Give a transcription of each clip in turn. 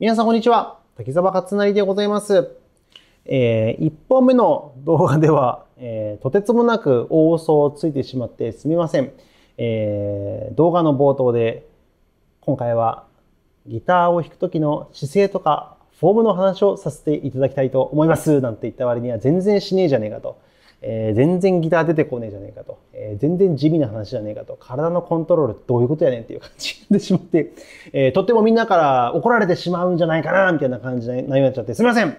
皆さんこんにちは。滝沢勝成でございます。えー、1本目の動画では、えー、とてつもなく大嘘をついてしまってすみません。えー、動画の冒頭で、今回はギターを弾く時の姿勢とかフォームの話をさせていただきたいと思います。なんて言った割には全然しねえじゃねえかと。えー、全然ギター出てこねえじゃねえかと、えー、全然地味な話じゃねえかと、体のコントロールどういうことやねんっていう感じでしまって、えー、とってもみんなから怒られてしまうんじゃないかな、みたいな感じで悩んになっちゃって、すみません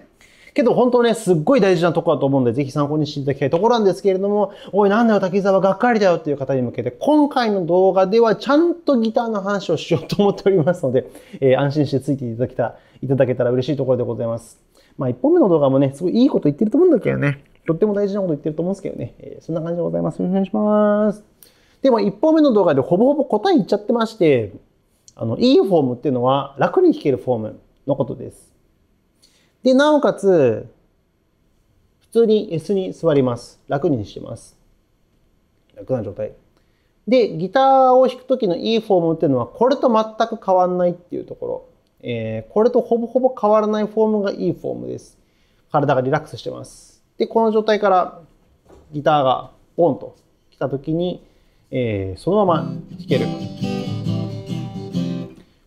けど本当ね、すっごい大事なとこだと思うんで、ぜひ参考にしていただきたいところなんですけれども、おい、なんだよ、滝沢がっかりだよっていう方に向けて、今回の動画ではちゃんとギターの話をしようと思っておりますので、えー、安心してついていただきた、いただけたら嬉しいところでございます。まあ、一本目の動画もね、すごいいいこと言ってると思うんだけどね。とっても大事なこと言ってると思うんですけどね。えー、そんな感じでございます。お願いします。で、も、1本目の動画でほぼほぼ答え言っちゃってまして、あの、いいフォームっていうのは楽に弾けるフォームのことです。で、なおかつ、普通に椅子に座ります。楽にしてます。楽な状態。で、ギターを弾く時のいいフォームっていうのは、これと全く変わんないっていうところ。えー、これとほぼほぼ変わらないフォームがいいフォームです。体がリラックスしてます。で、この状態からギターがポンと来た時に、えー、そのまま弾ける。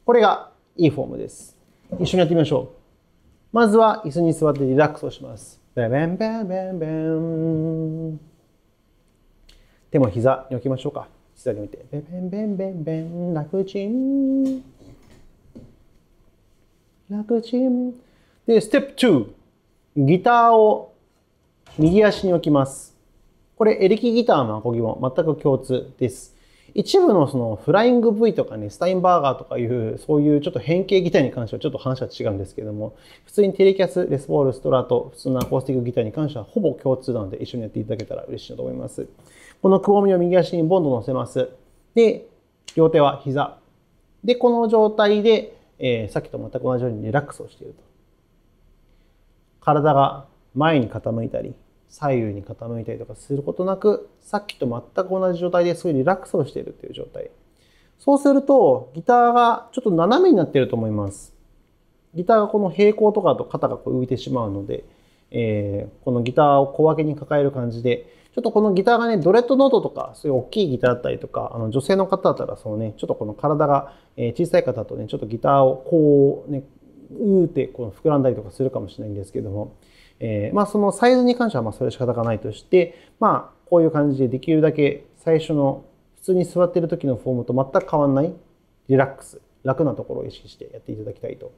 これがいいフォームです。一緒にやってみましょう。まずは椅子に座ってリラックスをします。ベンベンベンベン。手も膝に置きましょうか。膝で見いて。ベンベンベンベン、楽ちん。楽ちん。で、ステップ2。ギターを右足に置きます。これ、エレキギターのアコギも全く共通です。一部のそのフライング V とかね、スタインバーガーとかいう、そういうちょっと変形ギターに関してはちょっと話は違うんですけども、普通にテレキャス、レスボール、ストラート、普通のアコースティックギターに関してはほぼ共通なので一緒にやっていただけたら嬉しいなと思います。このくぼみを右足にボンド乗せます。で、両手は膝。で、この状態で、えー、さっきと全く同じようにリラックスをしていると。体が前に傾いたり、左右に傾いたりとかすることなくさっきと全く同じ状態ですごいリラックスをしているという状態そうするとギターがちょっと斜めになってると思いますギターがこの平行とかと肩がこう浮いてしまうので、えー、このギターを小分けに抱える感じでちょっとこのギターがね、ドレッドノートとか、そういう大きいギターだったりとか、あの女性の方だったら、そのね、ちょっとこの体が小さい方とね、ちょっとギターをこうね、うってこの膨らんだりとかするかもしれないんですけども、えー、まあ、そのサイズに関してはまそれ仕方がないとして、まあ、こういう感じでできるだけ最初の普通に座ってる時のフォームと全く変わらないリラックス楽なところを意識してやっていただきたいと。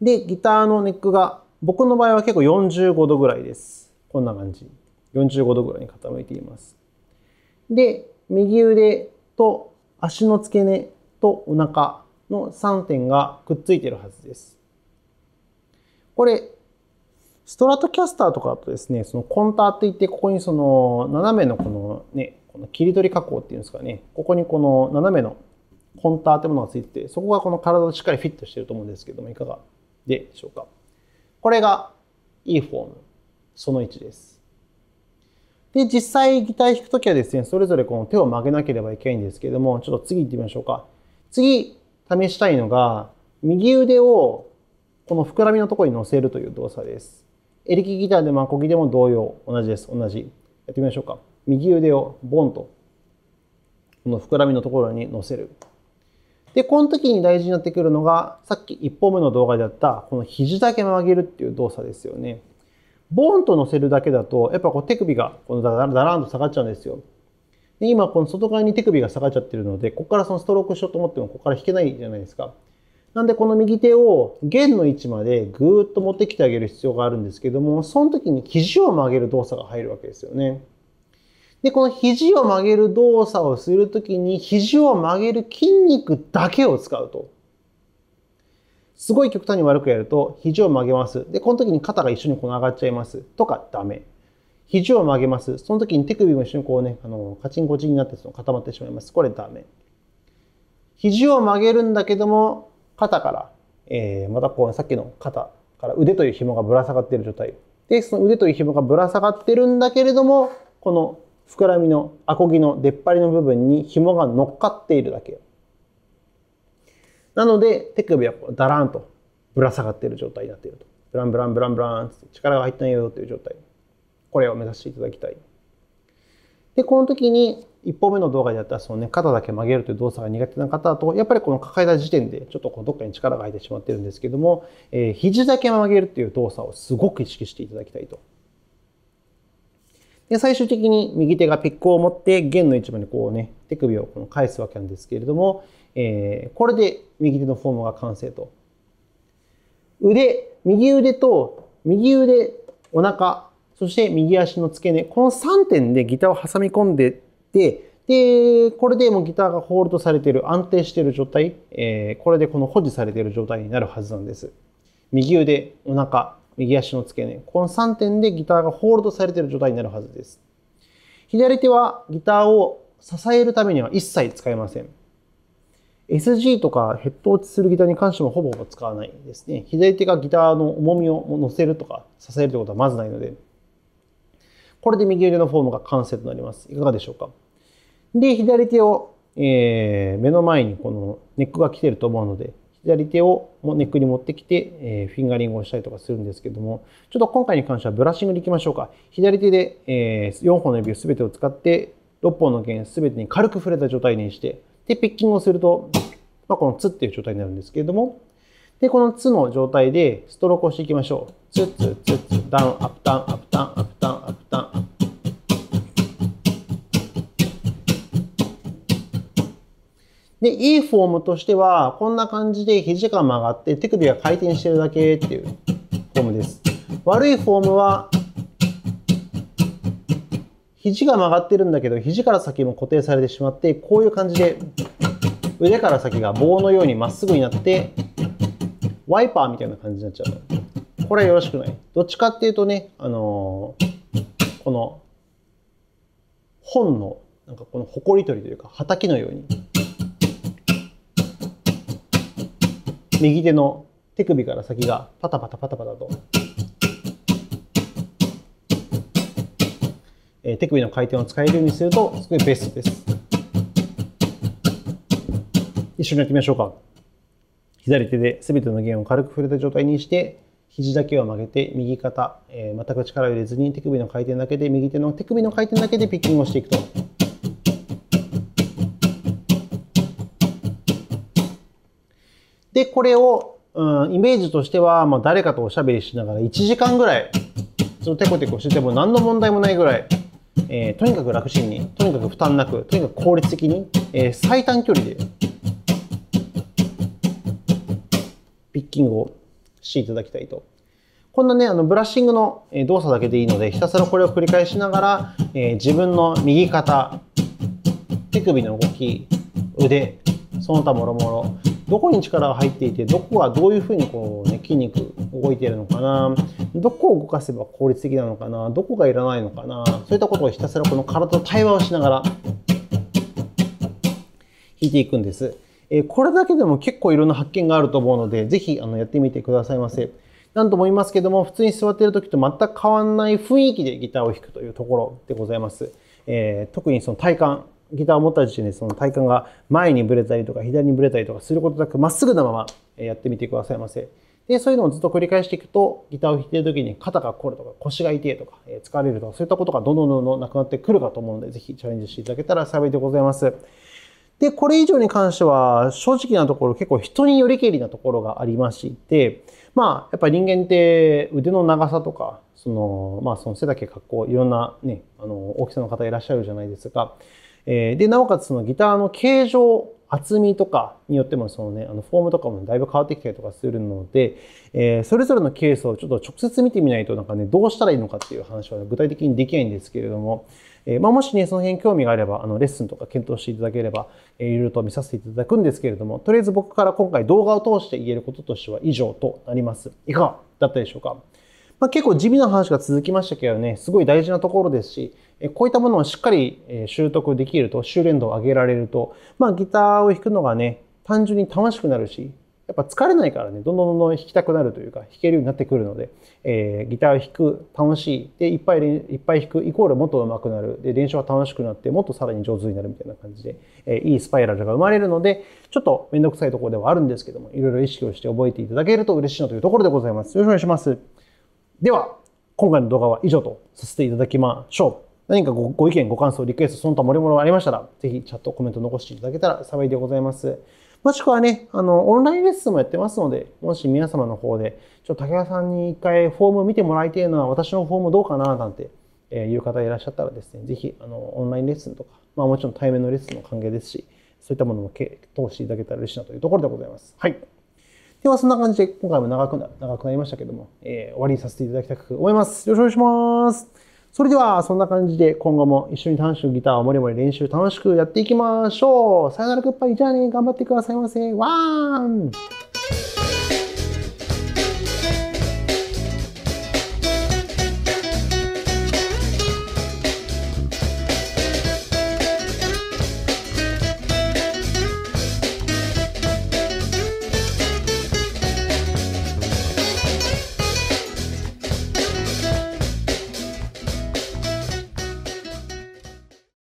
でギターのネックが僕の場合は結構45度ぐらいです。こんな感じ。45度ぐらいに傾いています。で、右腕と足の付け根とお腹の3点がくっついてるはずです。これ、ストラトキャスターとかだとですね、そのコンターっていって、ここにその斜めのこのね、この切り取り加工っていうんですかね、ここにこの斜めのコンターってものがついてて、そこがこの体をしっかりフィットしてると思うんですけども、いかがでしょうか。これが E フォーム、その1です。で、実際ギター弾くときはですね、それぞれこの手を曲げなければいけないんですけども、ちょっと次行ってみましょうか。次、試したいのが、右腕をこの膨らみのところに乗せるという動作です。エレキギターでもアコギでも同様、同じです、同じ。やってみましょうか。右腕をボンと、この膨らみのところに乗せる。で、この時に大事になってくるのが、さっき1本目の動画であった、この肘だけ曲げるっていう動作ですよね。ボンと乗せるだけだと、やっぱこう手首がこのダランと下がっちゃうんですよ。で、今この外側に手首が下がっちゃってるので、ここからそのストロークしようと思っても、ここから引けないじゃないですか。なんでこの右手を弦の位置までぐーっと持ってきてあげる必要があるんですけども、その時に肘を曲げる動作が入るわけですよね。で、この肘を曲げる動作をするときに、肘を曲げる筋肉だけを使うと。すごい極端に悪くやると、肘を曲げます。で、この時に肩が一緒にこの上がっちゃいます。とか、ダメ。肘を曲げます。その時に手首も一緒にこうね、あのカチンコチンになって固まってしまいます。これダメ。肘を曲げるんだけども、肩から、えー、またこう、さっきの肩から腕という紐がぶら下がっている状態。で、その腕という紐がぶら下がってるんだけれども、この膨らみの、アコギの出っ張りの部分に紐が乗っかっているだけ。なので、手首はこうダラーンとぶら下がっている状態になっていると。ブランブランブランブラン力が入ってないよという状態。これを目指していただきたい。で、この時に1本目の動画でやったその、ね、肩だけ曲げるという動作が苦手な方だと、やっぱりこの抱えた時点でちょっとこうどっかに力が入ってしまってるんですけども、えー、肘だけ曲げるっていう動作をすごく意識していただきたいと。で、最終的に右手がピックを持って弦の位置までこうね、手首をこの返すわけなんですけれども、えー、これで右手のフォームが完成と。腕、右腕と右腕、お腹、そして右足の付け根、この3点でギターを挟み込んでて、で、これでもうギターがホールドされている、安定している状態、えー、これでこの保持されている状態になるはずなんです。右腕、お腹、右足の付け根、この3点でギターがホールドされている状態になるはずです。左手はギターを支えるためには一切使いません。SG とかヘッド落ちするギターに関してもほぼほぼ使わないですね。左手がギターの重みを乗せるとか支えるということはまずないので。これで右腕のフォームが完成となります。いかがでしょうか。で、左手を、えー、目の前にこのネックが来てると思うので、左手をネックに持ってきて、えー、フィンガリングをしたりとかするんですけども、ちょっと今回に関してはブラッシングでいきましょうか。左手で、えー、4本の指を全てを使って、6本の弦全てに軽く触れた状態にして、で、ピッキングをすると、まあ、このツっていう状態になるんですけれども、で、このツの状態でストロークをしていきましょう。ツッツッツッツ、ダウン、アップ、ダウン、アップ、ダウン、アップ、で、いいフォームとしては、こんな感じで肘が曲がって手首が回転してるだけっていうフォームです。悪いフォームは、肘が曲がってるんだけど、肘から先も固定されてしまって、こういう感じで、腕から先が棒のようにまっすぐになって、ワイパーみたいな感じになっちゃう。これはよろしくない。どっちかっていうとね、あのー、この、本の、なんかこの埃取りというか、畑のように。右手の手首から先がパタパタパタパタと、えー、手首の回転を使えるようにするとすごいベストです一緒にやってみましょうか左手で全ての弦を軽く触れた状態にして肘だけを曲げて右肩、えー、全く力を入れずに手首の回転だけで右手の手首の回転だけでピッキングをしていくとで、これを、うん、イメージとしては、まあ、誰かとおしゃべりしながら1時間ぐらい、そのテコテコしてても何の問題もないぐらい、えー、とにかく楽ちんに、とにかく負担なく、とにかく効率的に、えー、最短距離で、ピッキングをしていただきたいと。こんなね、あのブラッシングの動作だけでいいので、ひたすらこれを繰り返しながら、えー、自分の右肩、手首の動き、腕、その他もろもろ、どこに力が入っていてどこがどういうふうにこう、ね、筋肉動いているのかなどこを動かせば効率的なのかなどこがいらないのかなそういったことをひたすらこの体と対話をしながら弾いていくんです。えこれだけでも結構いろんな発見があると思うので、ぜひあのやってみてくださいませ。何度も言いますけども、普通に座っている時と全く変わんない雰囲気でギターを弾くというところでございます。えー、特にその体感ギターを持った時点でその体幹が前にぶれたりとか左にぶれたりとかすることなくまっすぐなままやってみてくださいませ。で、そういうのをずっと繰り返していくと、ギターを弾いている時に肩が凝るとか腰が痛いとか、え疲れるとか、そういったことがどんどんどんどんなくなってくるかと思うので、ぜひチャレンジしていただけたら幸いでございます。で、これ以上に関しては、正直なところ結構人によりけりなところがありまして、まあ、やっぱ人間って腕の長さとか、その、まあ、その背丈、格好、いろんなね、あの、大きさの方いらっしゃるじゃないですか。えー、で、なおかつそのギターの形状、厚みとかによってもそのね、あのフォームとかもだいぶ変わってきたりとかするので、えー、それぞれのケースをちょっと直接見てみないとなんかね、どうしたらいいのかっていう話は具体的にできないんですけれども、えー、まあ、もしね、その辺興味があれば、あの、レッスンとか検討していただければ、えいろいろと見させていただくんですけれども、とりあえず僕から今回動画を通して言えることとしては以上となります。いかがだったでしょうかまあ、結構地味な話が続きましたけどね、すごい大事なところですし、こういったものをしっかり習得できると、修練度を上げられると、まあ、ギターを弾くのがね、単純に楽しくなるし、やっぱ疲れないからね、どんどんどんどん弾きたくなるというか、弾けるようになってくるので、えー、ギターを弾く、楽しい、で、いっぱい、いっぱい弾く、イコールもっと上手くなる、で、練習が楽しくなって、もっとさらに上手になるみたいな感じで、えー、いいスパイラルが生まれるので、ちょっとめんどくさいところではあるんですけども、いろいろ意識をして覚えていただけると嬉しいなというところでございます。よろしくお願いします。では、今回の動画は以上とさせていただきましょう。何かごご意見、ご感想、リクエスト、その他もりもろありましたら、ぜひチャット、コメント残していただけたら幸いでございます。もしくはね、あの、オンラインレッスンもやってますので、もし皆様の方で、ちょっと竹谷さんに一回フォーム見てもらいたいのは、私のフォームどうかな、なんて、えいう方いらっしゃったらですね、ぜひ、あの、オンラインレッスンとか、まあもちろん対面のレッスンの関係ですし、そういったものも通していただけたら嬉しいなというところでございます。はい。今日はそんな感じで、今回も長くな長くなりましたけども、えー、終わりにさせていただきたく思います。よろしくお願いします。それでは、そんな感じで、今後も一緒に楽しくギターをもりもり練習楽しくやっていきましょう。さよなら、グッバイ。じゃあね、頑張ってくださいませ。ワン